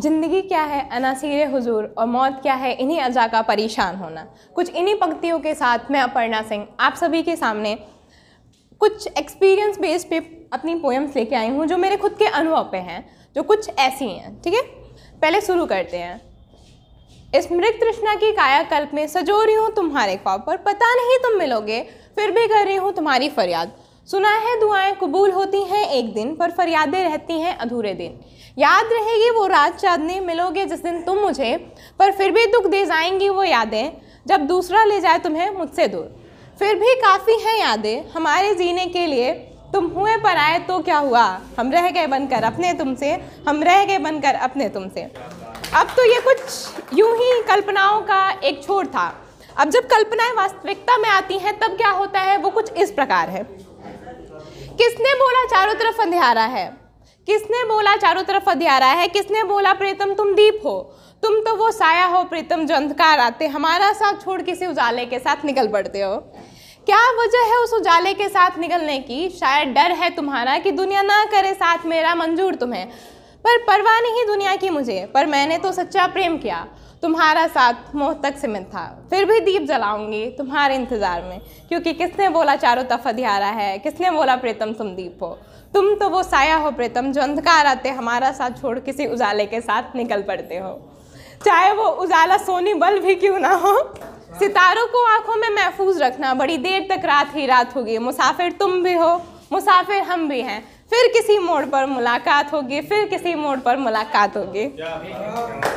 ज़िंदगी क्या है अनासिर हुजूर और मौत क्या है इन्हीं अजा का परेशान होना कुछ इन्हीं पंक्तियों के साथ मैं अपर्णा सिंह आप सभी के सामने कुछ एक्सपीरियंस बेस पे अपनी पोएम्स लेके आई हूँ जो मेरे खुद के अनुभव पे हैं जो कुछ ऐसी हैं ठीक है पहले शुरू करते हैं इस मृत तृष्णा की कायाकल्प में सजो रही हूँ तुम्हारे ख्वाब पर पता नहीं तुम मिलोगे फिर भी कर रही हूँ तुम्हारी फरियाद सुना है दुआएं कबूल होती हैं एक दिन पर फरियादें रहती हैं अधूरे दिन याद रहेगी वो रात चांदनी मिलोगे जिस दिन तुम मुझे पर फिर भी दुख दे जाएंगी वो यादें जब दूसरा ले जाए तुम्हें मुझसे दूर फिर भी काफ़ी हैं यादें हमारे जीने के लिए तुम हुए पर आए तो क्या हुआ हम रह गए बनकर अपने तुमसे हम रह गए बनकर अपने तुमसे अब तो ये कुछ यूं ही कल्पनाओं का एक छोर था अब जब कल्पनाएं वास्तविकता में आती हैं तब क्या होता है वो कुछ इस प्रकार है किसने बोला चारों तरफ अंधेरा है किसने बोला चारों तरफ अंधेरा है किसने बोला प्रीतम तुम दीप हो तुम तो वो साया हो प्रीतम जो अंधकार आते हमारा साथ छोड़ किसी उजाले के साथ निकल पड़ते हो क्या वजह है उस उजाले के साथ निकलने की शायद डर है तुम्हारा कि दुनिया ना करे साथ मेरा मंजूर तुम्हें पर परवाह नहीं दुनिया की मुझे पर मैंने तो सच्चा प्रेम किया तुम्हारा साथ मोह तक सिमत था फिर भी दीप जलाऊंगी तुम्हारे इंतज़ार में क्योंकि किसने बोला चारों तरफ अधियारा है किसने बोला प्रीतम तुम दीप हो तुम तो वो साया हो प्रीतम जो अंधकार आते हमारा साथ छोड़ किसी उजाले के साथ निकल पड़ते हो चाहे वो उजाला सोनी बल भी क्यों ना हो सितारों को आंखों में महफूज रखना बड़ी देर तक रात ही रात होगी मुसाफिर तुम भी हो मुसाफिर हम भी हैं फिर किसी मोड़ पर मुलाकात होगी फिर किसी मोड़ पर मुलाकात होगी